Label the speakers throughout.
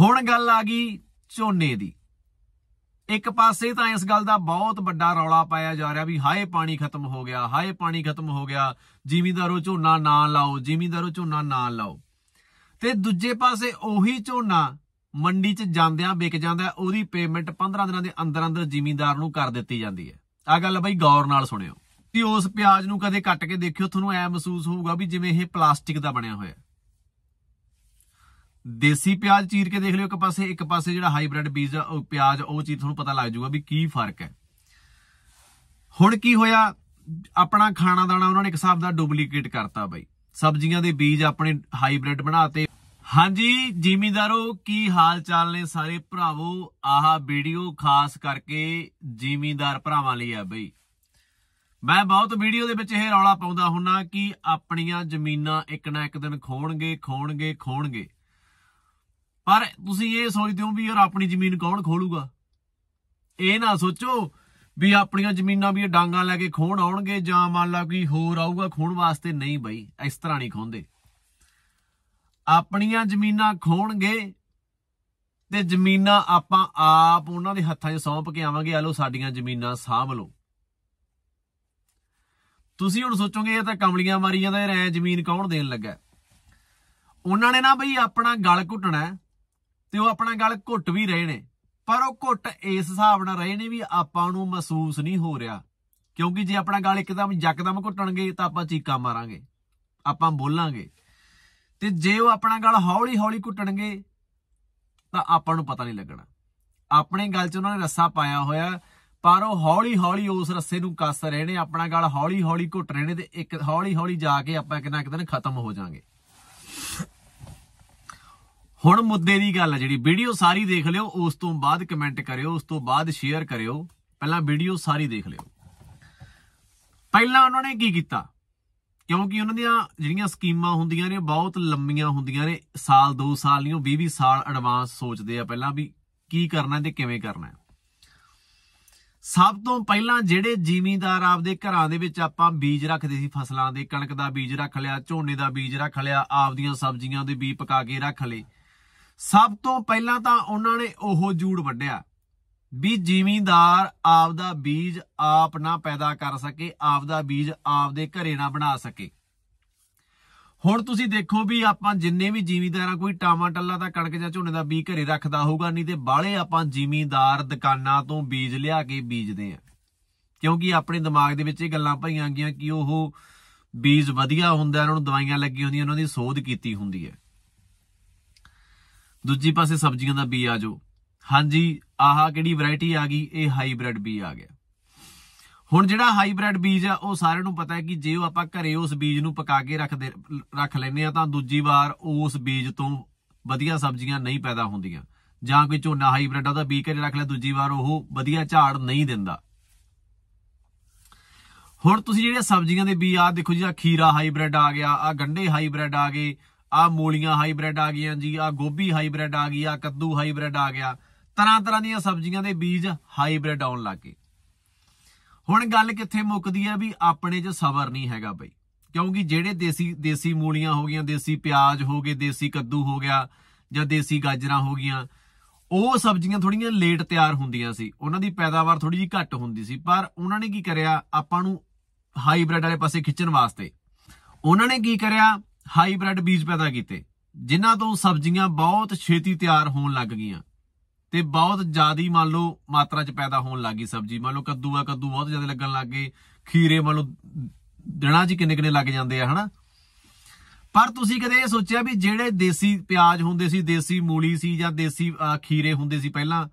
Speaker 1: ਹੁਣ ਗੱਲ ਆ ਗਈ ਝੋਨੇ ਦੀ ਇੱਕ ਪਾਸੇ ਤਾਂ ਇਸ ਗੱਲ ਦਾ ਬਹੁਤ ਵੱਡਾ ਰੌਲਾ ਪਾਇਆ ਜਾ ਰਿਹਾ ਵੀ ਹਾਏ ਪਾਣੀ ਖਤਮ ਹੋ ਗਿਆ ਹਾਏ ਪਾਣੀ ਖਤਮ ਹੋ ਗਿਆ ਜ਼ਿਮੀਂਦਾਰੋ ਝੋਨਾ ਨਾ ਲਾਓ ਜ਼ਿਮੀਂਦਾਰੋ ਝੋਨਾ ਨਾ ਲਾਓ ਤੇ ਦੂਜੇ ਪਾਸੇ ਉਹੀ ਝੋਨਾ ਮੰਡੀ 'ਚ ਜਾਂਦਿਆਂ ਵਿਕ ਜਾਂਦਾ ਉਹਦੀ ਪੇਮੈਂਟ 15 ਦਿਨਾਂ ਦੇ ਅੰਦਰ ਅੰਦਰ ਜ਼ਿਮੀਂਦਾਰ ਨੂੰ ਕਰ ਦਿੱਤੀ ਜਾਂਦੀ ਹੈ ਆ ਗੱਲ ਬਈ ਗੌਰ ਨਾਲ ਸੁਣਿਓ ਤੁਸੀਂ ਉਸ ਪਿਆਜ਼ ਨੂੰ ਕਦੇ ਕੱਟ ਕੇ ਦੇਖਿਓ ਤੁਹਾਨੂੰ ਐ ਮਹਿਸੂਸ ਹੋਊਗਾ ਵੀ ਜਿਵੇਂ ਇਹ ਪਲਾਸਟਿਕ ਦਾ ਬਣਿਆ ਹੋਇਆ ਦੇਸੀ ਪਿਆਜ਼ ਚੀਰ ਕੇ ਦੇਖ ਲਿਓ ਇੱਕ ਪਾਸੇ ਇੱਕ ਪਾਸੇ ਜਿਹੜਾ ਹਾਈਬ੍ਰਿਡ ਬੀਜ ਪਿਆਜ਼ ਉਹ ਚੀਜ਼ ਤੁਹਾਨੂੰ ਪਤਾ ਲੱਗ ਜਾਊਗਾ ਵੀ ਕੀ ਫਰਕ ਹੈ ਹੁਣ ਕੀ ਹੋਇਆ ਆਪਣਾ ਖਾਣਾ ਦਾਣਾ ਉਹਨਾਂ ਨੇ ਇੱਕ ਹਿਸਾਬ ਦਾ ਡੁਪਲੀਕੇਟ ਕਰਤਾ ਬਾਈ ਸਬਜ਼ੀਆਂ ਦੇ ਬੀਜ ਆਪਣੇ ਹਾਈਬ੍ਰਿਡ ਬਣਾਤੇ ਹਾਂਜੀ ਜ਼ਿਮੀਂਦਾਰੋ ਕੀ ਹਾਲ ਚਾਲ ਨੇ ਸਾਰੇ ਭਰਾਵੋ ਆਹ ਵੀਡੀਓ ਖਾਸ ਕਰਕੇ ਜ਼ਿਮੀਂਦਾਰ ਭਰਾਵਾਂ ਲਈ ਆ ਬਈ ਮੈਂ ਬਹੁਤ ਵੀਡੀਓ ਦੇ ਵਿੱਚ ਇਹ ਰੌਲਾ ਪਾਉਂਦਾ ਹੁੰਨਾ ਕਿ ਆਪਣੀਆਂ ਜ਼ਮੀਨਾਂ ਇੱਕ ਨਾ ਇੱਕ ਦਿਨ ਖੋਣਗੇ ਖੋਣਗੇ ਖੋਣਗੇ ਪਰ ਤੁਸੀਂ ਇਹ ਸੋਚਦੇ ਹੋ ਵੀ ਯਾਰ ਆਪਣੀ ਜ਼ਮੀਨ ਕੌਣ ਖੋਲੂਗਾ ਇਹ ਨਾ ਸੋਚੋ ਵੀ ਆਪਣੀਆਂ ਜ਼ਮੀਨਾਂ ਵੀ ਡਾਂਗਾ ਲੈ ਕੇ ਖੋਣ ਆਉਣਗੇ ਜਾਂ ਮੰਨ ਲਾ ਕੋਈ ਹੋਰ ਆਊਗਾ ਖੋਣ ਵਾਸਤੇ ਨਹੀਂ ਬਈ ਇਸ ਤਰ੍ਹਾਂ ਨਹੀਂ ਖੋਂਦੇ ਆਪਣੀਆਂ ਜ਼ਮੀਨਾਂ ਖੋਣਗੇ ਤੇ ਜ਼ਮੀਨਾਂ ਆਪਾਂ ਆਪ ਉਹਨਾਂ ਦੇ ਹੱਥਾਂ 'ਚ ਸੌਂਪ ਕੇ ਆਵਾਂਗੇ ਆ ਲੋ ਸਾਡੀਆਂ ਜ਼ਮੀਨਾਂ ਸਾਂਭ ਲਓ ਤੁਸੀਂ ਹੁਣ ਸੋਚੋਗੇ ਇਹ ਤਾਂ ਕਮਲੀਆਂ ਮਾਰੀ ਜਾਂਦਾ ਇਹ ਜ਼ਮੀਨ ਕੌਣ ਦੇਣ ਲੱਗਾ ਉਹਨਾਂ ਨੇ ਨਾ ਬਈ ਆਪਣਾ ਗਲ ਘੁੱਟਣਾ ਤੇ ਉਹ ਆਪਣਾ ਗਲ ਘੁੱਟ ਵੀ ਰਹੇ ਨੇ ਪਰ ਉਹ ਘੁੱਟ ਇਸ ਹਿਸਾਬ ਨਾਲ ਰਹੇ ਨੇ ਵੀ ਆਪਾਂ ਨੂੰ ਮਹਿਸੂਸ ਨਹੀਂ ਹੋ ਰਿਹਾ ਕਿਉਂਕਿ ਜੇ ਆਪਣਾ ਗਲ ਇੱਕਦਮ ਯਕਦਮ ਘੁੱਟਣਗੇ ਤਾਂ ਆਪਾਂ ਚੀਕਾਂ ਮਾਰਾਂਗੇ ਆਪਾਂ ਬੋਲਾਂਗੇ ਤੇ ਜੇ ਉਹ ਆਪਣਾ ਗਲ ਹੌਲੀ-ਹੌਲੀ ਘੁੱਟਣਗੇ ਤਾਂ ਆਪਾਂ ਨੂੰ ਪਤਾ ਨਹੀਂ ਲੱਗਣਾ ਆਪਣੇ ਗਲ 'ਚ ਉਹਨਾਂ ਨੇ ਰੱਸਾ ਪਾਇਆ ਹੋਇਆ ਪਰ ਉਹ ਹੌਲੀ-ਹੌਲੀ ਉਸ ਰੱਸੇ ਨੂੰ ਕੱਸ ਰਹੇ ਨੇ ਆਪਣਾ ਗਲ ਹੌਲੀ-ਹੌਲੀ ਘੁੱਟ ਰਹੇ ਨੇ ਤੇ ਇੱਕ ਹੌਲੀ-ਹੌਲੀ ਜਾ ਕੇ ਆਪਾਂ ਕਿੰਨਾ ਦਿਨ ਖਤਮ ਹੋ ਜਾਾਂਗੇ ਹੁਣ ਮੁੱਦੇ ਦੀ ਗੱਲ ਹੈ ਜਿਹੜੀ ਵੀਡੀਓ ਸਾਰੀ ਦੇਖ ਲਿਓ ਉਸ ਤੋਂ ਬਾਅਦ ਕਮੈਂਟ ਕਰਿਓ ਉਸ ਤੋਂ ਬਾਅਦ ਸ਼ੇਅਰ ਕਰਿਓ ਪਹਿਲਾਂ ਵੀਡੀਓ ਸਾਰੀ ਦੇਖ ਲਿਓ ਪਹਿਲਾਂ ਉਹਨਾਂ ਨੇ ਕੀ ਕੀਤਾ ਕਿਉਂਕਿ ਉਹਨਾਂ ਦੀਆਂ ਜਿਹੜੀਆਂ ਸਕੀਮਾਂ ਹੁੰਦੀਆਂ ਨੇ ਬਹੁਤ ਲੰਮੀਆਂ ਹੁੰਦੀਆਂ ਨੇ ਸਾਲ 2 ਸਾਲ ਨਹੀਂ ਉਹ 20 20 ਸਾਲ ਐਡਵਾਂਸ ਸੋਚਦੇ ਆ ਪਹਿਲਾਂ ਵੀ ਕੀ ਕਰਨਾ ਤੇ ਕਿਵੇਂ ਕਰਨਾ ਸਭ ਤੋਂ ਪਹਿਲਾਂ ਜਿਹੜੇ ਜ਼ਿਮੀਂਦਾਰ ਆਪਦੇ ਘਰਾਂ ਦੇ ਵਿੱਚ ਆਪਾਂ ਬੀਜ ਰੱਖਦੇ ਸੀ ਫਸਲਾਂ ਦੇ ਕਣਕ ਦਾ ਬੀਜ ਰੱਖ ਲਿਆ ਝੋਨੇ ਦਾ ਬੀਜ ਰੱਖ ਲਿਆ ਆਪਦੀਆਂ ਸਬਜ਼ੀਆਂ ਦੇ ਬੀਜ ਪਕਾ ਕੇ ਰੱਖ ਲਏ ਸਭ ਤੋਂ ਪਹਿਲਾਂ ਤਾਂ ਉਹਨਾਂ ਨੇ ਉਹ ਜੂੜ ਵੱਢਿਆ ਵੀ ਜ਼ਿਮੀਂਦਾਰ ਆਪਦਾ ਬੀਜ ਆਪ ਨਾ ਪੈਦਾ ਕਰ ਸਕੇ ਆਪਦਾ ਬੀਜ ਆਪਦੇ ਘਰੇ ਨਾ ਬਣਾ ਸਕੇ ਹੁਣ ਤੁਸੀਂ ਦੇਖੋ ਵੀ ਆਪਾਂ ਜਿੰਨੇ ਵੀ ਜ਼ਿਮੀਂਦਾਰਾਂ ਕੋਈ ਟੱਲਾ ਤਾਂ ਕਣਕ ਜਾਂ ਝੋਨੇ ਦਾ ਬੀਜ ਘਰੇ ਰੱਖਦਾ ਹੋਊਗਾ ਨਹੀਂ ਤੇ ਬਾਹਲੇ ਆਪਾਂ ਜ਼ਿਮੀਂਦਾਰ ਦੁਕਾਨਾਂ ਤੋਂ ਬੀਜ ਲਿਆ ਕੇ ਬੀਜਦੇ ਆ ਕਿਉਂਕਿ ਆਪਣੇ ਦਿਮਾਗ ਦੇ ਵਿੱਚ ਇਹ ਗੱਲਾਂ ਭਈਆਂ ਗਈਆਂ ਕਿ ਉਹ ਬੀਜ ਵਧੀਆ ਹੁੰਦਾ ਉਹਨਾਂ ਨੂੰ ਦਵਾਈਆਂ ਲੱਗੀ ਹੁੰਦੀਆਂ ਉਹਨਾਂ ਦੀ ਸੋਧ ਕੀਤੀ ਹੁੰਦੀ ਹੈ ਦੂਜੀ ਪਾਸੇ ਸਬਜ਼ੀਆਂ ਦਾ ਬੀ ਆ ਜਾਓ ਹਾਂਜੀ ਆਹਾ ਕਿਹੜੀ ਵੈਰਾਈਟੀ ਆ ਗਈ ਇਹ ਹਾਈਬ੍ਰਿਡ ਬੀ ਆ ਗਿਆ ਹੁਣ ਜਿਹੜਾ ਹਾਈਬ੍ਰਿਡ ਬੀਜ ਆ ਉਹ ਸਾਰਿਆਂ ਨੂੰ ਪਤਾ ਹੈ ਕਿ ਜੇ ਉਹ ਆਪਾਂ ਘਰੇ ਉਸ ਬੀਜ ਨੂੰ ਪਕਾ ਕੇ ਰੱਖਦੇ ਰੱਖ ਲੈਨੇ ਆ ਤਾਂ ਦੂਜੀ ਵਾਰ ਉਸ ਬੀਜ ਤੋਂ ਵਧੀਆ ਸਬਜ਼ੀਆਂ ਨਹੀਂ ਪੈਦਾ ਹੁੰਦੀਆਂ ਜਾਂ ਕੋਈ ਝੋਨਾ ਹਾਈਬ੍ਰਿਡ ਦਾ ਬੀ ਘਰੇ ਰੱਖ ਲਿਆ ਦੂਜੀ ਵਾਰ ਉਹ ਵਧੀਆ ਝਾੜ ਨਹੀਂ ਦਿੰਦਾ ਹੁਣ ਤੁਸੀਂ ਜਿਹੜੇ ਸਬਜ਼ੀਆਂ ਦੇ ਬੀ ਆ ਦੇਖੋ ਜੀ ਆ ਖੀਰਾ ਹਾਈਬ੍ਰਿਡ ਆ ਗਿਆ ਆ ਗੰਡੇ ਹਾਈਬ੍ਰਿਡ ਆ ਗਏ ਆ ਮੂਲੀਆਂ ਹਾਈਬ੍ਰਿਡ ਆ ਗਈਆਂ ਜੀ ਆ ਗੋਭੀ ਹਾਈਬ੍ਰਿਡ ਆ ਗਈ ਆ ਕੱਦੂ ਹਾਈਬ੍ਰਿਡ ਆ ਗਿਆ ਤਰ੍ਹਾਂ ਤਰ੍ਹਾਂ ਦੀਆਂ ਸਬਜ਼ੀਆਂ ਦੇ ਬੀਜ ਹਾਈਬ੍ਰਿਡ ਆਉਣ ਲੱਗੇ ਹੁਣ ਗੱਲ ਕਿੱਥੇ ਮੁੱਕਦੀ ਆ ਵੀ ਆਪਣੇ 'ਚ ਸਬਰ ਨਹੀਂ ਹੈਗਾ ਬਈ ਕਿਉਂਕਿ ਜਿਹੜੇ ਦੇਸੀ ਦੇਸੀ ਮੂਲੀਆਂ ਹੋ ਗਈਆਂ ਦੇਸੀ ਪਿਆਜ਼ ਹੋ ਗਏ ਦੇਸੀ ਕੱਦੂ ਹੋ ਗਿਆ ਜਾਂ ਦੇਸੀ ਗਾਜਰਾਂ ਹੋ ਗਈਆਂ ਉਹ ਸਬਜ਼ੀਆਂ ਥੋੜੀਆਂ ਲੇਟ ਤਿਆਰ ਹੁੰਦੀਆਂ ਸੀ ਉਹਨਾਂ ਦੀ ਪੈਦਾਵਾਰ ਥੋੜੀ ਜੀ ਘੱਟ ਹੁੰਦੀ ਸੀ ਪਰ ਉਹਨਾਂ ਨੇ ਕੀ ਕਰਿਆ ਆਪਾਂ ਨੂੰ ਹਾਈਬ੍ਰਿਡ ਵਾਲੇ ਪਾਸੇ ਖਿੱਚਣ ਵਾਸਤੇ ਉਹਨਾਂ ਨੇ ਕੀ ਕਰਿਆ ਹਾਈਬ੍ਰਿਡ ਬੀਜ ਪੈਦਾ ਕੀਤੇ ਜਿਨ੍ਹਾਂ ਤੋਂ ਸਬਜ਼ੀਆਂ ਬਹੁਤ ਛੇਤੀ ਤਿਆਰ ਹੋਣ ਲੱਗ ਗਈਆਂ ਤੇ ਬਹੁਤ ਜ਼ਿਆਦੀ ਮੰਨ ਲਓ ਮਾਤਰਾ 'ਚ ਪੈਦਾ ਹੋਣ ਲੱਗੀ ਸਬਜ਼ੀ ਮੰਨ ਲਓ ਕੱਦੂ ਆ ਕੱਦੂ ਬਹੁਤ ਜ਼ਿਆਦਾ ਲੱਗਣ ਲੱਗ ਗਏ ਖੀਰੇ ਮੰਨ ਲਓ ਦਿਨਾਂ 'ਚ ਕਿੰਨੇ ਕਿੰਨੇ ਲੱਗ ਜਾਂਦੇ ਆ ਹਨਾ ਪਰ ਤੁਸੀਂ ਕਦੇ ਇਹ ਸੋਚਿਆ ਵੀ ਜਿਹੜੇ ਦੇਸੀ ਪਿਆਜ਼ ਹੁੰਦੇ ਸੀ ਦੇਸੀ ਮੂਲੀ ਸੀ ਜਾਂ ਦੇਸੀ ਖੀਰੇ ਹੁੰਦੇ ਸੀ ਪਹਿਲਾਂ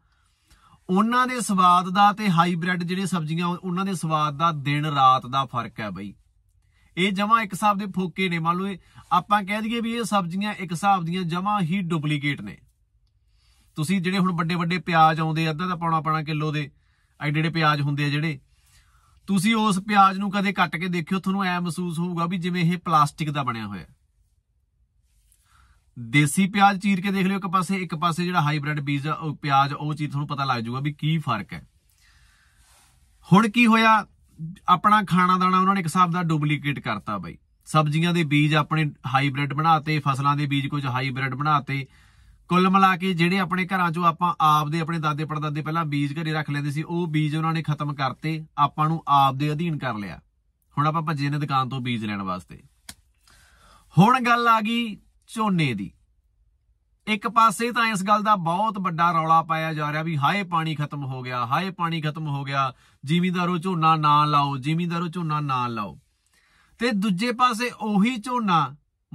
Speaker 1: ਉਹਨਾਂ ਦੇ ਸਵਾਦ ਦਾ ਤੇ ਹਾਈਬ੍ਰਿਡ ਜਿਹੜੇ ਸਬਜ਼ੀਆਂ ਉਹਨਾਂ ਦੇ ਸਵਾਦ ਦਾ ਦਿਨ ਰਾਤ ਦਾ ਫਰਕ ਹੈ ਬਈ ਇਹ ਜਮਾ ਇੱਕ ਹਿਸਾਬ ਦੇ ਫੋਕੇ ਨੇ ਮੰਨ ਲਓ ਆਪਾਂ ਕਹਿ ਦਈਏ ਵੀ ਇਹ ਸਬਜ਼ੀਆਂ ਇੱਕ ਹਿਸਾਬ ਦੀਆਂ ਜਮਾ ਹੀ ਡੁਪਲੀਕੇਟ ਨੇ ਤੁਸੀਂ ਜਿਹੜੇ ਹੁਣ ਵੱਡੇ ਵੱਡੇ ਪਿਆਜ਼ ਆਉਂਦੇ ਅੱਧਾ ਦਾ ਪਾਉਣਾ ਪਾਣਾ ਕਿਲੋ ਦੇ ਐਡੇ ਐਡੇ ਪਿਆਜ਼ ਹੁੰਦੇ ਆ ਜਿਹੜੇ ਤੁਸੀਂ ਉਸ ਪਿਆਜ਼ ਨੂੰ ਕਦੇ ਕੱਟ ਕੇ ਦੇਖਿਓ ਤੁਹਾਨੂੰ ਐ ਮਹਿਸੂਸ ਹੋਊਗਾ ਵੀ ਜਿਵੇਂ ਇਹ ਪਲਾਸਟਿਕ ਦਾ ਬਣਿਆ ਹੋਇਆ ਦੇਸੀ ਪਿਆਜ਼ ਚੀਰ ਕੇ ਦੇਖ ਲਿਓ ਇੱਕ ਪਾਸੇ ਇੱਕ ਪਾਸੇ ਜਿਹੜਾ ਹਾਈਬ੍ਰਿਡ ਬੀਜ ਪਿਆਜ਼ ਉਹ ਚੀਜ਼ ਤੁਹਾਨੂੰ ਪਤਾ ਲੱਗ ਜਾਊਗਾ ਵੀ ਕੀ ਫਰਕ ਹੈ ਹੁਣ ਕੀ ਹੋਇਆ ਆਪਣਾ ਖਾਣਾ ਦਾਣਾ ਉਹਨਾਂ ਨੇ ਇੱਕ ਹਿਸਾਬ ਦਾ ਡੁਪਲੀਕੇਟ ਕਰਤਾ ਬਾਈ ਸਬਜ਼ੀਆਂ ਦੇ ਬੀਜ ਆਪਣੇ ਹਾਈਬ੍ਰਿਡ ਬਣਾਤੇ ਫਸਲਾਂ ਦੇ ਬੀਜ ਕੁਝ ਹਾਈਬ੍ਰਿਡ ਬਣਾਤੇ ਕੁੱਲ ਮਿਲਾ ਕੇ ਜਿਹੜੇ ਆਪਣੇ ਘਰਾਂ 'ਚੋਂ ਆਪਾਂ ਆਪਦੇ ਆਪਣੇ ਦਾਦੇ ਪੜਦਾਦੇ ਪਹਿਲਾਂ ਬੀਜ ਘਰੇ ਰੱਖ ਲੈਂਦੇ ਸੀ ਉਹ ਬੀਜ ਉਹਨਾਂ ਨੇ ਖਤਮ ਕਰਤੇ ਆਪਾਂ ਨੂੰ ਆਪਦੇ ਅਧੀਨ ਕਰ ਲਿਆ ਹੁਣ ਆਪਾਂ ਭੱਜੇ ਨੇ ਦੁਕਾਨ ਤੋਂ ਬੀਜ ਲੈਣ ਵਾਸਤੇ ਹੁਣ ਗੱਲ ਆ ਗਈ ਝੋਨੇ ਦੀ ਇੱਕ ਪਾਸੇ ਤਾਂ ਇਸ ਗੱਲ ਦਾ ਬਹੁਤ ਵੱਡਾ ਰੌਲਾ ਪਾਇਆ ਜਾ ਰਿਹਾ ਵੀ ਹਾਏ ਪਾਣੀ ਖਤਮ ਹੋ ਗਿਆ ਹਾਏ ਪਾਣੀ ਖਤਮ ਹੋ ਗਿਆ ਜ਼ਿਮੀਂਦਾਰੋ ਝੋਨਾ ਨਾ ਲਾਓ ਜ਼ਿਮੀਂਦਾਰੋ ਝੋਨਾ ਨਾ ਲਾਓ ਤੇ ਦੂਜੇ ਪਾਸੇ ਉਹੀ ਝੋਨਾ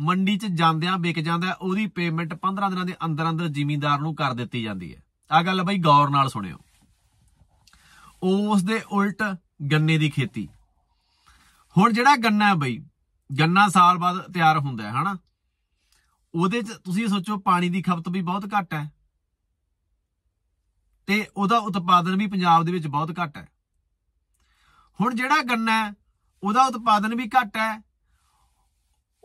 Speaker 1: ਮੰਡੀ 'ਚ ਜਾਂਦਿਆਂ ਵਿਕ ਜਾਂਦਾ ਉਹਦੀ ਪੇਮੈਂਟ 15 ਦਿਨਾਂ ਦੇ ਅੰਦਰ ਅੰਦਰ ਜ਼ਿਮੀਂਦਾਰ ਨੂੰ ਕਰ ਦਿੱਤੀ ਜਾਂਦੀ ਹੈ ਆ ਗੱਲ ਬਈ ਗੌਰ ਨਾਲ ਸੁਣਿਓ ਉਸ ਦੇ ਉਲਟ ਗੰਨੇ ਦੀ ਖੇਤੀ ਹੁਣ ਜਿਹੜਾ ਗੰਨਾ ਹੈ ਬਈ ਗੰਨਾ ਸਾਲ ਬਾਅਦ ਤਿਆਰ ਹੁੰਦਾ ਹੈ ਹਨਾ ਉਹਦੇ ਚ ਤੁਸੀਂ ਸੋਚੋ ਪਾਣੀ ਦੀ ਖਪਤ ਵੀ ਬਹੁਤ ਘੱਟ ਹੈ ਤੇ ਉਹਦਾ ਉਤਪਾਦਨ ਵੀ ਪੰਜਾਬ ਦੇ ਵਿੱਚ ਬਹੁਤ ਘੱਟ ਹੈ ਹੁਣ ਜਿਹੜਾ ਗੰਨਾ ਹੈ ਉਹਦਾ ਉਤਪਾਦਨ ਵੀ ਘੱਟ ਹੈ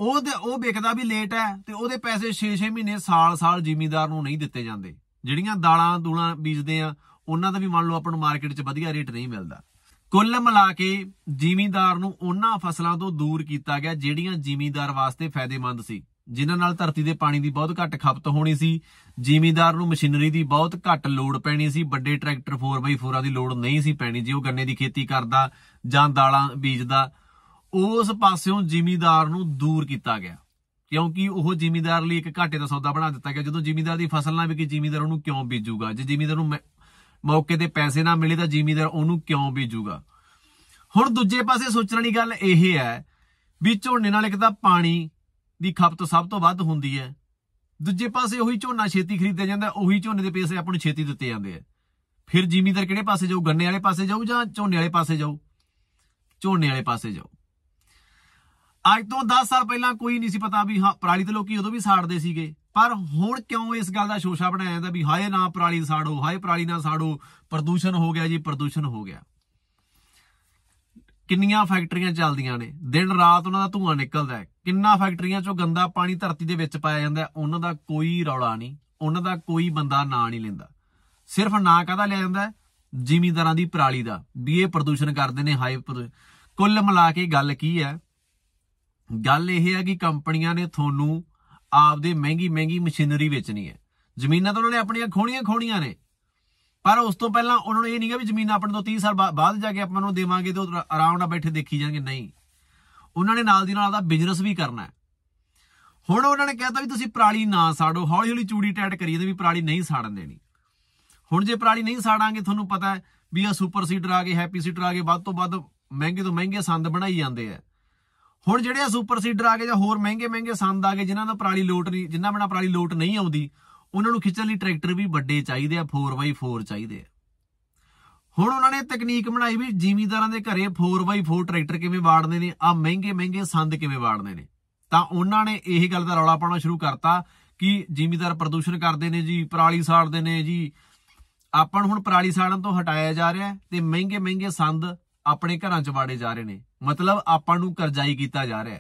Speaker 1: ਉਹ ਉਹ ਵਿਕਦਾ ਵੀ ਲੇਟ ਹੈ ਤੇ ਉਹਦੇ ਪੈਸੇ 6-6 ਮਹੀਨੇ ਸਾਲ-ਸਾਲ ਜ਼ਿਮੀਂਦਾਰ ਨੂੰ ਨਹੀਂ ਦਿੱਤੇ ਜਾਂਦੇ ਜਿਹੜੀਆਂ ਦਾਲਾਂ ਦੂਲਾਂ ਬੀਜਦੇ ਆ ਉਹਨਾਂ ਦਾ ਵੀ ਮੰਨ ਲਓ ਆਪਾਂ ਨੂੰ ਮਾਰਕੀਟ 'ਚ ਵਧੀਆ ਰੇਟ ਨਹੀਂ ਮਿਲਦਾ ਕੁੱਲ ਮਿਲਾ ਕੇ ਜ਼ਿਮੀਂਦਾਰ ਨੂੰ ਉਹਨਾਂ ਫਸਲਾਂ ਤੋਂ ਦੂਰ ਕੀਤਾ ਗਿਆ ਜਿਹੜੀਆਂ ਜ਼ਿਮੀਂਦਾਰ ਵਾਸਤੇ ਫਾਇਦੇਮੰਦ ਸੀ ਜਿਨ੍ਹਾਂ ਨਾਲ ਧਰਤੀ ਦੇ ਪਾਣੀ ਦੀ ਬਹੁਤ ਘੱਟ ਖਪਤ ਹੋਣੀ ਸੀ ਜ਼ਿਮੀਦਾਰ ਨੂੰ ਮਸ਼ੀਨਰੀ ਦੀ ਬਹੁਤ ਘੱਟ ਲੋੜ ਪੈਣੀ ਸੀ ਵੱਡੇ ਟਰੈਕਟਰ 4x4 ਦੀ ਲੋੜ ਨਹੀਂ ਸੀ ਪੈਣੀ ਜੇ ਉਹ ਗੰਨੇ ਦੀ ਖੇਤੀ ਕਰਦਾ ਜਾਂ ਦਾਲਾਂ ਬੀਜਦਾ ਉਸ ਪਾਸਿਓਂ ਜ਼ਿਮੀਦਾਰ ਨੂੰ ਦੂਰ ਕੀਤਾ ਗਿਆ ਕਿਉਂਕਿ ਉਹ ਜ਼ਿਮੀਦਾਰ ਲਈ ਇੱਕ ਘਾਟੇ ਦਾ ਸੌਦਾ ਬਣਾ ਦਿੱਤਾ ਗਿਆ ਜਦੋਂ ਜ਼ਿਮੀਦਾਰ ਦੀ ਫਸਲ ਨਾ ਵਿਕੀ ਜ਼ਿਮੀਦਾਰ ਉਹਨੂੰ ਕਿਉਂ ਬੀਜੂਗਾ ਜੇ ਜ਼ਿਮੀਦਾਰ ਨੂੰ ਮੌਕੇ ਤੇ ਪੈਸੇ ਨਾ ਮਿਲੇ ਤਾਂ ਜ਼ਿਮੀਦਾਰ ਉਹਨੂੰ ਕਿਉਂ ਬੀਜੂਗਾ ਹੁਣ ਦੂਜੇ ਪਾਸੇ ਸੋਚਣ ਵਾਲੀ ਗੱਲ ਇਹ ਹੈ ਵੀ ਝੋਨੇ ਨਾਲ ਇੱਕ ਤਾਂ ਪਾਣੀ ਦੀ ਖਪਤ ਸਭ ਤੋਂ ਵੱਧ ਹੁੰਦੀ ਹੈ ਦੂਜੇ ਪਾਸੇ ਉਹੀ ਝੋਨਾ ਛੇਤੀ ਖਰੀਦਿਆ ਜਾਂਦਾ ਉਹੀ ਝੋਨੇ ਦੇ ਪੈਸੇ ਆਪਾਂ ਨੂੰ ਛੇਤੀ ਦਿੱਤੇ ਜਾਂਦੇ ਆ ਫਿਰ ਜ਼ਿਮੀਂਦਾਰ ਕਿਹੜੇ ਪਾਸੇ ਜਾਊ ਗੰਨੇ ਵਾਲੇ ਪਾਸੇ ਜਾਊ ਜਾਂ ਝੋਨੇ ਵਾਲੇ ਪਾਸੇ ਜਾਊ ਝੋਨੇ ਵਾਲੇ ਪਾਸੇ ਜਾਊ ਅੱਜ ਤੋਂ 10 ਸਾਲ ਪਹਿਲਾਂ ਕੋਈ ਨਹੀਂ ਸੀ ਪਤਾ ਵੀ ਹਾਂ ਪਰਾਲੀ ਤੇ ਲੋਕੀ ਉਦੋਂ ਵੀ ਸਾੜਦੇ ਸੀਗੇ ਪਰ ਹੁਣ ਕਿਉਂ ਇਸ ਗੱਲ ਦਾ ਸ਼ੋਸ਼ਾ ਬਣਾਇਆ ਜਾਂਦਾ ਵੀ ਹਾਏ ਨਾ ਪਰਾਲੀ ਸਾੜੋ ਹਾਏ ਪਰਾਲੀ ਨਾ ਸਾੜੋ ਪ੍ਰਦੂਸ਼ਣ ਹੋ ਗਿਆ ਜੀ ਪ੍ਰਦੂਸ਼ਣ ਹੋ ਗਿਆ ਕਿੰਨੀਆਂ ਫੈਕਟਰੀਆਂ ਚੱਲਦੀਆਂ ਨੇ ਦਿਨ ਰਾਤ ਉਹਨਾਂ ਦਾ ਧੂਆਂ ਨਿਕਲਦਾ ਹੈ ਕਿੰਨਾ ਫੈਕਟਰੀਆਂ ਚੋਂ ਗੰਦਾ ਪਾਣੀ ਧਰਤੀ ਦੇ ਵਿੱਚ ਪਾਇਆ ਜਾਂਦਾ ਉਹਨਾਂ ਦਾ ਕੋਈ ਰੌਲਾ ਨਹੀਂ ਉਹਨਾਂ ਦਾ ਕੋਈ ਬੰਦਾ ਨਾਂ ਨਹੀਂ ਲੈਂਦਾ ਸਿਰਫ ਨਾਂ ਕਾਹਦਾ ਲਿਆ ਜਾਂਦਾ ਜ਼ਿਮੀਦਾਰਾਂ ਦੀ ਪਰਾਲੀ ਦਾ ਵੀ ਇਹ ਪ੍ਰਦੂਸ਼ਣ ਕਰਦੇ ਨੇ ਹਾਈ ਕੁੱਲ ਮਿਲਾ ਕੇ ਗੱਲ ਕੀ ਹੈ ਗੱਲ ਇਹ ਹੈ ਕਿ ਕੰਪਨੀਆਂ ਨੇ ਤੁਹਾਨੂੰ ਆਪਦੇ ਮਹਿੰਗੀ ਮਹਿੰਗੀ ਮਸ਼ੀਨਰੀ ਵੇਚਣੀ ਹੈ ਜ਼ਮੀਨਾਂ ਤਾਂ ਉਹਨਾਂ ਨੇ ਆਪਣੀਆਂ ਖੋਣੀਆਂ ਖੋਣੀਆਂ ਨੇ ਪਰ ਉਸ ਤੋਂ ਪਹਿਲਾਂ ਉਹਨਾਂ ਨੂੰ ਇਹ ਨਹੀਂਗਾ ਵੀ ਜ਼ਮੀਨ ਆਪਣੇ ਤੋਂ 30 ਸਾਲ ਬਾਅਦ ਜਾ ਕੇ ਆਪਾਂ ਨੂੰ ਦੇਵਾਂਗੇ ਤੇ ਆਰਾਮ ਨਾਲ ਬੈਠੇ ਦੇਖੀ ਜਾਣਗੇ ਨਹੀਂ ਉਹਨਾਂ ਨੇ ਨਾਲ ਦੀ ਨਾਲ ਆਪਦਾ ਬਿਜ਼ਨਸ ਵੀ ਕਰਨਾ ਹੁਣ ਉਹਨਾਂ ਨੇ ਕਹਿਤਾ ਵੀ ਤੁਸੀਂ ਪਰਾਲੀ ਨਾ ਸਾੜੋ ਹੌਲੀ ਹੌਲੀ ਚੂੜੀ ਟਾਈਟ ਕਰੀਏ ਤੇ ਵੀ ਪਰਾਲੀ ਨਹੀਂ ਸਾੜਨ ਦੇਣੀ ਹੁਣ ਜੇ ਪਰਾਲੀ ਨਹੀਂ ਸਾੜਾਂਗੇ ਤੁਹਾਨੂੰ ਪਤਾ ਹੈ ਵੀ ਆ ਸੁਪਰ ਸੀਡਰ ਆ ਗਏ ਹੈਪੀ ਸੀਡਰ ਆ ਗਏ ਵੱਧ ਤੋਂ ਵੱਧ ਮਹਿੰਗੇ ਤੋਂ ਮਹਿੰਗੇ ਸੰਦ ਬਣਾਈ ਜਾਂਦੇ ਆ ਹੁਣ ਜਿਹੜੇ ਆ ਸੁਪਰ ਸੀਡਰ ਆ ਗਏ ਜਾਂ ਹੋਰ ਮਹਿੰਗੇ ਮਹਿੰਗੇ ਸੰਦ ਆ ਗਏ ਜਿਨ੍ਹਾਂ ਦਾ ਪਰਾਲੀ ਲੋਟ ਨਹੀਂ ਜਿਨ੍ਹਾਂ ਬਣਾ ਪਰਾਲੀ ਲੋਟ ਨਹੀਂ ਆਉਂਦੀ ਉਹਨਾਂ ਨੂੰ ਖਿੱਚਣ ਲਈ ਟਰੈਕਟਰ ਵੀ ਵੱਡੇ ਚਾਹੀਦੇ ਆ 4x4 ਚਾਹੀਦੇ ਆ ਹੁਣ ਉਹਨਾਂ ਨੇ ਤਕਨੀਕ ਬਣਾਈ ਵੀ ਜ਼ਿਮੀਂਦਾਰਾਂ ਦੇ ਘਰੇ 4x4 ਟਰੈਕਟਰ ਕਿਵੇਂ ਵਾੜਦੇ ਨੇ ਆ ਮਹਿੰਗੇ ਮਹਿੰਗੇ ਸੰਦ ਕਿਵੇਂ ਵਾੜਦੇ ਨੇ ਤਾਂ ਉਹਨਾਂ ਨੇ ਇਹ ਗੱਲ ਦਾ ਰੌਲਾ ਪਾਉਣਾ ਸ਼ੁਰੂ ਕਰਤਾ ਕਿ ਜ਼ਿਮੀਂਦਾਰ ਪ੍ਰਦੂਸ਼ਣ ਕਰਦੇ ਨੇ ਜੀ ਪਰਾਲੀ ਸਾੜਦੇ ਨੇ ਜੀ ਆਪਾਂ ਨੂੰ ਹੁਣ ਪਰਾਲੀ ਸਾੜਨ ਤੋਂ ਹਟਾਇਆ ਜਾ ਰਿਹਾ ਤੇ ਮਹਿੰਗੇ ਮਹਿੰਗੇ ਸੰਦ ਆਪਣੇ ਘਰਾਂ 'ਚ ਵਾੜੇ ਜਾ ਰਹੇ ਨੇ ਮਤਲਬ ਆਪਾਂ ਨੂੰ ਕਰਜ਼ਾਈ ਕੀਤਾ ਜਾ ਰਿਹਾ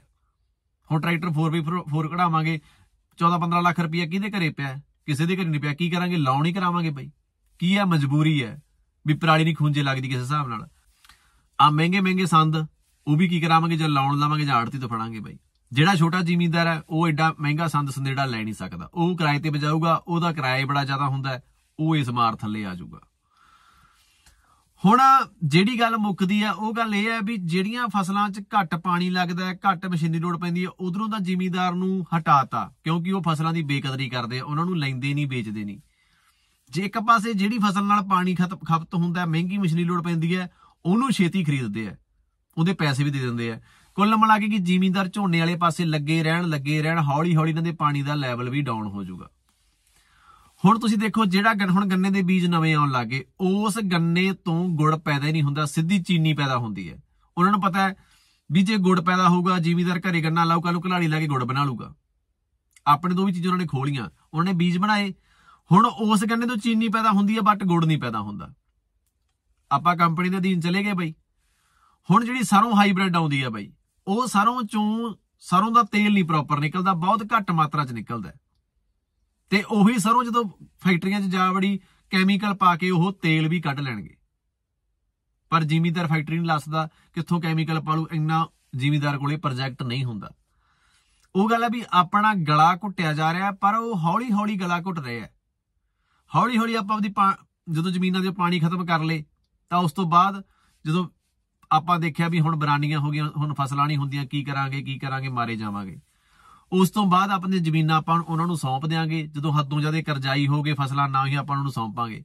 Speaker 1: ਹੁਣ ਟਰੈਕਟਰ 4x4 ਕਢਾਵਾਂਗੇ 14-15 ਲੱਖ ਰੁਪਏ ਕਿਹਦੇ ਘਰੇ ਪਿਆ ਕਿਸੇ ਦੇ ਘਰੇ ਨਹੀਂ ਪਿਆ ਕੀ ਕਰਾਂਗੇ ਲੋਨ ਹੀ ਕਰਾਵਾਂਗੇ ਬਈ ਕੀ ਆ ਮਜਬੂਰੀ ਹੈ ਵੀ ਪਰਾਲੀ ਨਹੀਂ ਖੁੰਝੇ ਲੱਗਦੀ ਕਿਸੇ ਹਿਸਾਬ ਨਾਲ ਆ ਮਹਿੰਗੇ ਮਹਿੰਗੇ ਸੰਦ ਉਹ ਵੀ ਕੀ ਕਰਾਵਾਂਗੇ ਜੇ ਲਾਉਣ ਲਾਵਾਂਗੇ ਜਾਂ ਆੜਤੀ ਤੋਂ ਫੜਾਂਗੇ ਬਾਈ ਜਿਹੜਾ ਛੋਟਾ ਜ਼ਿਮੀਂਦਾਰ ਹੈ ਉਹ ਐਡਾ ਮਹਿੰਗਾ ਸੰਦ ਸੰਦੇੜਾ ਲੈ ਨਹੀਂ ਸਕਦਾ ਉਹ ਕਿਰਾਏ ਤੇ ਬਜਾਊਗਾ ਉਹਦਾ ਕਿਰਾਏ ਬੜਾ ਜ਼ਿਆਦਾ ਹੁੰਦਾ ਉਹ ਇਸ ਮਾਰ ਥੱਲੇ ਆ ਜਾਊਗਾ ਹੁਣ ਜਿਹੜੀ ਗੱਲ ਮੁੱਕਦੀ ਆ ਉਹ ਗੱਲ ਇਹ ਆ ਵੀ ਜਿਹੜੀਆਂ ਫਸਲਾਂ 'ਚ ਘੱਟ ਪਾਣੀ ਲੱਗਦਾ ਘੱਟ ਮਸ਼ੀਨੀ ਲੋੜ ਪੈਂਦੀ ਹੈ ਉਧਰੋਂ ਦਾ ਜ਼ਿਮੀਂਦਾਰ ਨੂੰ ਹਟਾਤਾ ਕਿਉਂਕਿ ਉਹ ਫਸਲਾਂ ਦੀ ਬੇਕਦਰੀ ਕਰਦੇ ਆ ਉਹਨਾਂ ਨੂੰ ਲੈਂਦੇ ਨਹੀਂ ਵੇਚਦੇ ਨਹੀਂ ਜੇ ਇੱਕ ਪਾਸੇ ਜਿਹੜੀ ਫਸਲ ਨਾਲ ਪਾਣੀ ਖਪਤ ਹੁੰਦਾ ਮਹਿੰਗੀ ਮਸ਼ੀਨੀ ਲੋੜ ਪੈਂਦੀ ਹੈ ਉਹਨੂੰ ਛੇਤੀ ਖਰੀਦਦੇ ਆ ਉਹਦੇ ਪੈਸੇ ਵੀ ਦੇ ਦਿੰਦੇ ਆ ਕੁੱਲ ਮਿਲਾ ਕੇ ਕਿ ਜ਼ਿਮੀਂਦਾਰ ਝੋਨੇ ਵਾਲੇ ਪਾਸੇ ਲੱਗੇ ਰਹਿਣ ਲੱਗੇ ਰਹਿਣ ਹੌਲੀ ਹੌਲੀ ਇਹਨਾਂ ਦੇ ਪਾਣੀ ਦਾ ਲੈਵਲ ਵੀ ਡਾਊਨ ਹੋ ਜਾਊਗਾ ਹੁਣ ਤੁਸੀਂ ਦੇਖੋ ਜਿਹੜਾ ਹੁਣ ਗੰਨੇ ਦੇ ਬੀਜ ਨਵੇਂ ਆਉਣ ਲੱਗੇ ਉਸ ਗੰਨੇ ਤੋਂ ਗੁੜ ਪੈਦਾ ਹੀ ਨਹੀਂ ਹੁੰਦਾ ਸਿੱਧੀ ਚੀਨੀ ਪੈਦਾ ਹੁੰਦੀ ਹੈ ਉਹਨਾਂ ਨੂੰ ਪਤਾ ਹੈ ਵੀ ਜੇ ਗੁੜ ਪੈਦਾ ਹੋਊਗਾ ਜ਼ਿਮੀਂਦਾਰ ਘਰੇ ਗੰਨਾ ਲਾਊਗਾ ਲੂ ਕਲਾੜੀ ਲਾ ਕੇ ਗੁੜ ਬਣਾ ਲੂਗਾ ਆਪਣੇ ਦੋ ਵੀ ਚੀਜ਼ਾਂ ਉਹਨਾਂ ਨੇ ਖੋਲੀਆਂ ਉਹਨਾਂ ਨੇ ਬੀਜ ਬਣਾਏ ਹੁਣ ਉਸ ਗੰਨੇ ਤੋਂ ਚੀਨੀ ਪੈਦਾ ਹੁੰਦੀ ਹੈ ਬਟ ਗੁੜ ਨਹੀਂ ਪੈਦਾ ਹੁੰਦਾ ਆਪਾਂ ਕੰਪਨੀ ਦੇ ਅਧੀਨ ਚਲੇ ਗਏ ਬਾਈ ਹੁਣ ਜਿਹੜੀ ਸਰੋਂ ਹਾਈਬ੍ਰਿਡ ਆਉਂਦੀ ਹੈ ਬਾਈ ਉਹ ਸਰੋਂ ਚੋਂ ਸਰੋਂ ਦਾ ਤੇਲ ਨਹੀਂ ਪ੍ਰੋਪਰ ਨਿਕਲਦਾ ਬਹੁਤ ਘੱਟ ਮਾਤਰਾ 'ਚ ਨਿਕਲਦਾ ਤੇ ਉਹੀ ਸਰੋਂ ਜਦੋਂ ਫੈਕਟਰੀਆਂ 'ਚ ਜਾ ਵੜੀ ਕੈਮੀਕਲ ਪਾ ਕੇ ਉਹ ਤੇਲ ਵੀ ਕੱਢ ਲੈਣਗੇ ਪਰ ਜ਼ਿਮੀਦਾਰ ਫੈਕਟਰੀ ਨਹੀਂ ਲੱਸਦਾ ਕਿੱਥੋਂ ਕੈਮੀਕਲ ਪਾ ਲੂ ਇੰਨਾ ਜ਼ਿਮੀਦਾਰ ਕੋਲੇ ਪ੍ਰੋਜੈਕਟ ਨਹੀਂ ਹੁੰਦਾ ਉਹ ਗੱਲ ਆ ਵੀ ਆਪਣਾ ਗਲਾ ਘੁੱਟਿਆ ਜਾ ਰਿਹਾ ਪਰ ਉਹ ਹੌਲੀ ਹੌਲੀ ਗਲਾ ਘੁੱਟ ਰਿਹਾ ਹੌਲੀ ਹੌਲੀ ਆਪਾਂ ਆਪਦੀ ਜਦੋਂ ਜ਼ਮੀਨਾਂ ਦੇ ਪਾਣੀ ਖਤਮ ਕਰ ਲੇ ਤਾਂ ਉਸ ਤੋਂ ਬਾਅਦ ਜਦੋਂ ਆਪਾਂ ਦੇਖਿਆ ਵੀ ਹੁਣ ਬਰਾਨੀਆਂ ਹੋ ਗਈਆਂ ਹੁਣ ਫਸਲਾਂ ਨਹੀਂ ਹੁੰਦੀਆਂ ਕੀ ਕਰਾਂਗੇ ਕੀ ਕਰਾਂਗੇ ਮਾਰੇ ਜਾਵਾਂਗੇ ਉਸ ਤੋਂ ਬਾਅਦ ਆਪਣੀ ਜ਼ਮੀਨਾਂ ਆਪਾਂ ਉਹਨਾਂ ਨੂੰ ਸੌਂਪ ਦੇਾਂਗੇ ਜਦੋਂ ਹੱਦੋਂ ਜ਼ਿਆਦਾ ਕਰਜ਼ਾਈ ਹੋ ਗਏ ਫਸਲਾਂ ਨਾ ਹੀ ਆਪਾਂ ਉਹਨਾਂ ਨੂੰ ਸੌਂਪਾਂਗੇ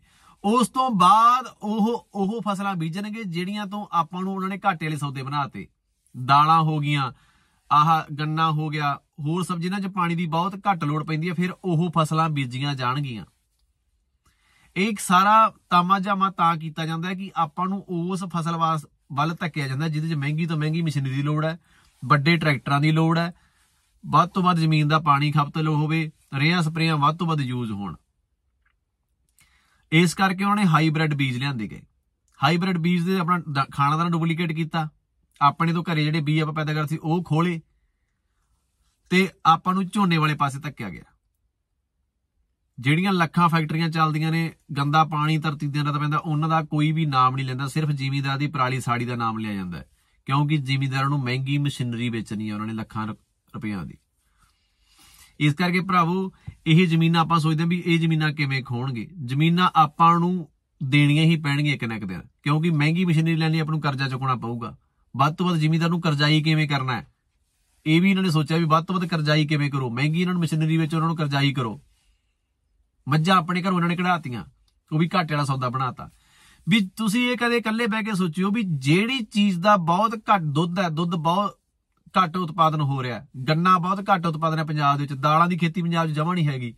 Speaker 1: ਉਸ ਤੋਂ ਬਾਅਦ ਉਹ ਉਹ ਫਸਲਾਂ ਬੀਜਣਗੇ ਜਿਹੜੀਆਂ ਤੋਂ ਆਪਾਂ ਨੂੰ ਉਹਨਾਂ ਨੇ ਘਾਟੇ ਵਾਲੇ ਸੌਦੇ ਬਣਾਤੇ ਦਾਲਾਂ ਹੋ ਗਈਆਂ ਆਹ ਗੰਨਾ ਹੋ ਗਿਆ ਹੋਰ ਸਬਜ਼ੀਆਂ 'ਚ ਪਾਣੀ ਦੀ ਬਹੁਤ ਘੱਟ ਲੋੜ ਪੈਂਦੀ ਹੈ ਫਿਰ ਉਹ ਫਸਲਾਂ ਬੀਜੀਆਂ ਜਾਣਗੀਆਂ ਇਹ ਸਾਰਾ ਤਾਮਾਜਾਮਾ ਤਾਂ ਕੀਤਾ ਜਾਂਦਾ ਹੈ ਕਿ ਆਪਾਂ ਨੂੰ ਉਸ ਫਸਲ ਵੱਲ ਧੱਕਿਆ ਜਾਂਦਾ ਜਿਹਦੇ 'ਚ ਮਹਿੰਗੀ ਤੋਂ ਮਹਿੰਗੀ ਮਸ਼ੀਨਰੀ ਦੀ ਲੋੜ ਹੈ ਵੱਡੇ ਟਰੈਕਟਰਾਂ ਦੀ ਲੋੜ ਹੈ ਵੱਧ ਤੋਂ ਵੱਧ ਜ਼ਮੀਨ ਦਾ ਪਾਣੀ ਖਪਤ ਲੋ ਹੋਵੇ ਰੇਹਾਂ ਸਪਰੇਆਂ ਵੱਧ ਤੋਂ ਵੱਧ ਯੂਜ਼ ਹੋਣ ਇਸ ਕਰਕੇ ਉਹਨੇ ਹਾਈਬ੍ਰਿਡ ਬੀਜ ਲਿਆਂਦੇ ਗਏ ਹਾਈਬ੍ਰਿਡ ਬੀਜ ਦੇ ਆਪਣਾ ਖਾਣਾ ਦਾ ਡੁਪਲੀਕੇਟ ਕੀਤਾ ਆਪਣੇ ਤੋਂ ਘਰੇ ਜਿਹੜੇ ਬੀਜ ਆਪਾਂ ਪੈਦਾ ਕਰਦੇ ਸੀ ਉਹ ਖੋਲੇ ਤੇ ਆਪਾਂ ਨੂੰ ਝੋਨੇ ਵਾਲੇ ਪਾਸੇ ਧੱਕਿਆ ਗਿਆ ਜਿਹੜੀਆਂ ਲੱਖਾਂ ਫੈਕਟਰੀਆਂ ਚੱਲਦੀਆਂ ਨੇ ਗੰਦਾ ਪਾਣੀ ਧਰਤੀ ਦੇ ਅੰਦਰ ਪੈਂਦਾ ਉਹਨਾਂ ਦਾ ਕੋਈ ਵੀ ਨਾਮ ਨਹੀਂ ਲੈਂਦਾ ਸਿਰਫ ਜ਼ਿਮੀਦਾਰ ਦੀ ਪਰਾਲੀ ਸਾੜੀ ਦਾ ਨਾਮ ਲਿਆ ਜਾਂਦਾ ਕਿਉਂਕਿ ਜ਼ਿਮੀਦਾਰਾਂ ਨੂੰ ਮਹਿੰਗੀ ਮਸ਼ੀਨਰੀ ਵੇਚਣੀ ਹੈ ਉਹਨਾਂ ਨੇ ਲੱਖਾਂ ਰੁਪਈਆ ਦੀ ਇਸ ਕਰਕੇ ਭਰਾਵੋ ਇਹ ਜ਼ਮੀਨਾਂ ਆਪਾਂ ਸੋਚਦੇ ਵੀ ਇਹ ਜ਼ਮੀਨਾਂ ਕਿਵੇਂ ਖੋਣਗੇ ਜ਼ਮੀਨਾਂ ਆਪਾਂ ਨੂੰ ਦੇਣੀਆਂ ਹੀ ਪੈਣਗੀਆਂ ਇੱਕ ਨਾ ਇੱਕ ਦਿਨ ਕਿਉਂਕਿ ਮਹਿੰਗੀ ਮਸ਼ੀਨਰੀ ਲੈਣੀ ਲਈ ਆਪਾਂ ਨੂੰ ਕਰਜ਼ਾ ਚੁਕਾਉਣਾ ਪਊਗਾ ਵੱਧ ਤੋਂ ਵੱਧ ਜ਼ਮੀਂਦਾਰ ਨੂੰ ਕਰਜ਼ਾਈ ਕਿਵੇਂ ਕਰਨਾ ਹੈ ਇਹ ਵੀ ਇਹਨਾਂ ਨੇ ਸੋਚਿਆ ਵੀ ਵੱਧ ਤੋਂ ਵੱਧ ਕਰਜ਼ਾਈ ਕਿਵੇਂ ਕਰੋ ਮਹਿੰਗੀ ਇਹਨਾਂ ਨੂੰ ਮਸ਼ੀਨਰੀ ਵਿੱਚ ਉਹਨਾਂ ਨੂੰ ਕਰਜ਼ਾਈ ਕਰੋ ਮੱਝਾਂ ਆਪਣੇ ਘਰ ਉਹਨਾਂ ਨੇ ਕਢਾਤੀਆਂ ਉਹ ਵੀ ਘਾਟੇ ਵਾਲਾ ਸੌਦਾ ਬਣਾਤਾ ਵੀ ਤੁਸੀਂ ਇਹ ਕਦੇ ਇਕੱਲੇ ਬਹਿ ਕੇ ਸੋਚਿਓ ਵੀ ਜਿਹੜੀ ਚੀਜ਼ ਦਾ ਬਹੁਤ ਘੱਟ ਦੁੱਧ ਹੈ ਦੁੱਧ ਬਹੁਤ ਘੱਟ ਉਤਪਾਦਨ ਹੋ ਰਿਹਾ ਗੰਨਾ ਬਹੁਤ ਘੱਟ ਉਤਪਾਦਨ ਹੈ ਪੰਜਾਬ ਦੇ ਵਿੱਚ ਦਾਲਾਂ ਦੀ ਖੇਤੀ ਪੰਜਾਬ 'ਚ ਜਮਾ ਨਹੀਂ ਹੈਗੀ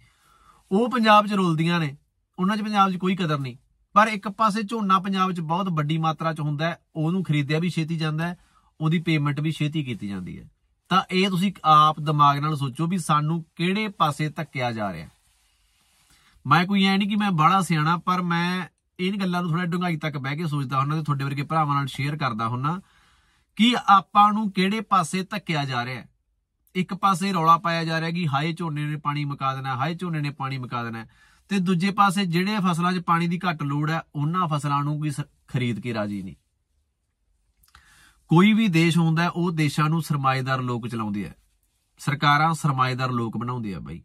Speaker 1: ਉਹ ਪੰਜਾਬ 'ਚ ਰੁਲਦੀਆਂ ਨੇ ਉਹਨਾਂ 'ਚ ਪੰਜਾਬ 'ਚ ਕੋਈ ਕਦਰ ਨਹੀਂ ਪਰ ਇੱਕ ਪਾਸੇ ਝੋਨਾ ਪੰਜਾਬ 'ਚ ਬਹੁਤ ਵੱਡੀ ਮਾਤਰਾ 'ਚ ਹੁੰਦਾ ਹੈ ਉਹਨੂੰ ਖਰੀਦਿਆ ਵੀ ਛੇਤੀ ਜਾਂਦਾ ਹੈ ਉਹਦੀ ਪੇਮੈਂਟ ਵੀ ਛੇਤੀ ਕੀਤੀ ਜਾਂਦੀ ਹੈ ਤਾਂ ਇਹ ਤੁਸੀਂ ਆਪ ਦਿਮਾਗ ਨਾਲ ਸੋਚੋ ਵੀ ਸਾਨੂੰ ਕਿਹੜੇ ਪਾਸੇ ਧੱਕਿਆ ਜਾ ਰਿਹਾ ਹੈ ਮੈਂ ਕੋਈ ਐ ਨਹੀਂ ਕਿ ਮੈਂ ਬੜਾ ਸਿਆਣਾ ਪਰ ਮੈਂ ਇਹਨਾਂ ਗੱਲਾਂ ਨੂੰ ਥੋੜਾ ਡੂੰਘਾਈ ਤੱਕ ਬਹਿ ਕੇ ਸੋਚਦਾ ਹੁੰਦਾ ਤੇ ਤੁਹਾਡੇ ਵਰਗੇ ਭਰਾਵਾਂ ਨਾਲ ਸ਼ੇਅਰ ਕਰਦਾ ਹੁੰਨਾ ਕਿ ਆਪਾਂ ਨੂੰ ਕਿਹੜੇ ਪਾਸੇ ਧੱਕਿਆ ਜਾ ਰਿਹਾ ਹੈ ਇੱਕ ਪਾਸੇ ਰੌਲਾ ਪਾਇਆ ਜਾ ਰਿਹਾ ਕਿ ਹਾਏ ਝੋਨੇ ਨੇ ਪਾਣੀ ਮਕਾ ਦੇਣਾ ਹਾਏ ਝੋਨੇ ਨੇ ਪਾਣੀ ਮਕਾ ਦੇਣਾ ਤੇ ਦੂਜੇ ਪਾਸੇ ਜਿਹੜੇ ਫਸਲਾਂ 'ਚ ਪਾਣੀ ਦੀ ਘੱਟ ਲੋੜ ਹੈ ਉਹਨਾਂ ਫਸਲਾਂ ਨੂੰ ਕੋਈ ਖਰੀਦ ਕੇ ਰਾਜੀ ਨਹੀਂ ਕੋਈ ਵੀ ਦੇਸ਼ ਹੁੰਦਾ ਉਹ ਦੇਸ਼ਾਂ ਨੂੰ ਸਰਮਾਏਦਾਰ ਲੋਕ ਚਲਾਉਂਦੇ ਆ ਸਰਕਾਰਾਂ ਸਰਮਾਏਦਾਰ ਲੋਕ ਬਣਾਉਂਦੇ ਆ ਬਾਈ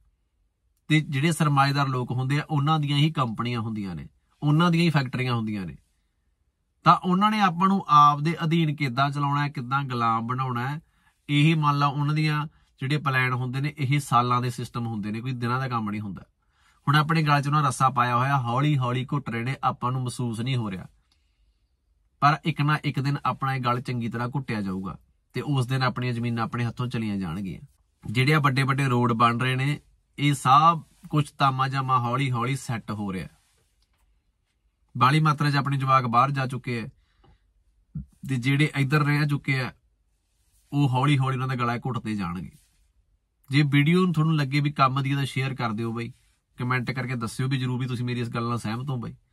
Speaker 1: ਤੇ ਜਿਹੜੇ ਸਰਮਾਏਦਾਰ ਲੋਕ ਹੁੰਦੇ ਆ ਉਹਨਾਂ ਦੀਆਂ ਹੀ ਕੰਪਨੀਆਂ ਹੁੰਦੀਆਂ ਨੇ ਉਹਨਾਂ ਦੀਆਂ ਹੀ ਫੈਕਟਰੀਆਂ ਹੁੰਦੀਆਂ ਨੇ ਤਾਂ ਉਹਨਾਂ ਨੇ ਆਪਾਂ ਨੂੰ ਆਪ ਦੇ ਅਧੀਨ ਕਿੱਦਾਂ ਚਲਾਉਣਾ ਹੈ ਕਿੱਦਾਂ ਗੁਲਾਮ ਬਣਾਉਣਾ ਹੈ ਇਹੀ ਮੰਨ ਲਾ ਉਹਨਾਂ ਦੀਆਂ ਜਿਹੜੇ ਪਲਾਨ ਹੁੰਦੇ ਨੇ ਇਹ ਸਾਲਾਂ ਦੇ ਸਿਸਟਮ ਹੁੰਦੇ ਨੇ ਕੋਈ ਦਿਨਾਂ ਦਾ ਕੰਮ ਨਹੀਂ ਹੁੰਦਾ ਹੁਣ ਆਪਣੇ ਗਲ 'ਚ ਉਹਨਾਂ ਰੱਸਾ ਪਾਇਆ ਹੋਇਆ ਹੌਲੀ ਹੌਲੀ ਘੁੱਟ ਰਹੇ ਨੇ ਆਪਾਂ ਨੂੰ ਮਹਿਸੂਸ ਨਹੀਂ ਹੋ ਰਿਹਾ ਪਰ ਇੱਕ ਨਾ ਇੱਕ ਦਿਨ ਆਪਣਾ ਇਹ ਗਲ ਚੰਗੀ ਤਰ੍ਹਾਂ ਘੁੱਟਿਆ ਜਾਊਗਾ ਤੇ ਉਸ ਦਿਨ ਆਪਣੀਆਂ ਜ਼ਮੀਨਾਂ ਆਪਣੇ ਹੱਥੋਂ ਚਲੀਆਂ ਜਾਣਗੀਆਂ ਜਿਹੜੇ ਆ ਵੱਡੇ ਵੱਡੇ ਰੋਡ ਬਣ ਰਹੇ ਨੇ ਇਹ ਸਭ ਕੁਝ ਤਾਮਾ ਜਮਾ ਹੌਲੀ ਹੌਲੀ ਸੈੱਟ ਹੋ ਰਿਹਾ ਬਾਲੀ ਮਾਤਰਾ 'ਚ ਆਪਣੇ ਜਵਾਕ ਬਾਹਰ ਜਾ ਚੁੱਕੇ ਐ ਤੇ ਜਿਹੜੇ ਇੱਧਰ ਰਹਿ ਚੁੱਕੇ ਐ ਉਹ ਹੌਲੀ ਹੌਲੀ ਉਹਨਾਂ ਦਾ ਗਲਾ ਘੁੱਟਦੇ ਜਾਣਗੇ ਜੇ ਵੀਡੀਓ ਨੂੰ ਤੁਹਾਨੂੰ ਲੱਗੇ ਵੀ ਕੰਮ ਦੀ ਤਾਂ ਸ਼ੇਅਰ ਕਰ ਦਿਓ ਬਾਈ ਕਮੈਂਟ ਕਰਕੇ ਦੱਸਿਓ ਵੀ ਜਰੂਰ ਵੀ ਤੁਸੀਂ ਮੇਰੀ ਇਸ ਗੱਲ ਨਾਲ ਸਹਿਮਤ ਹੋ ਬਾਈ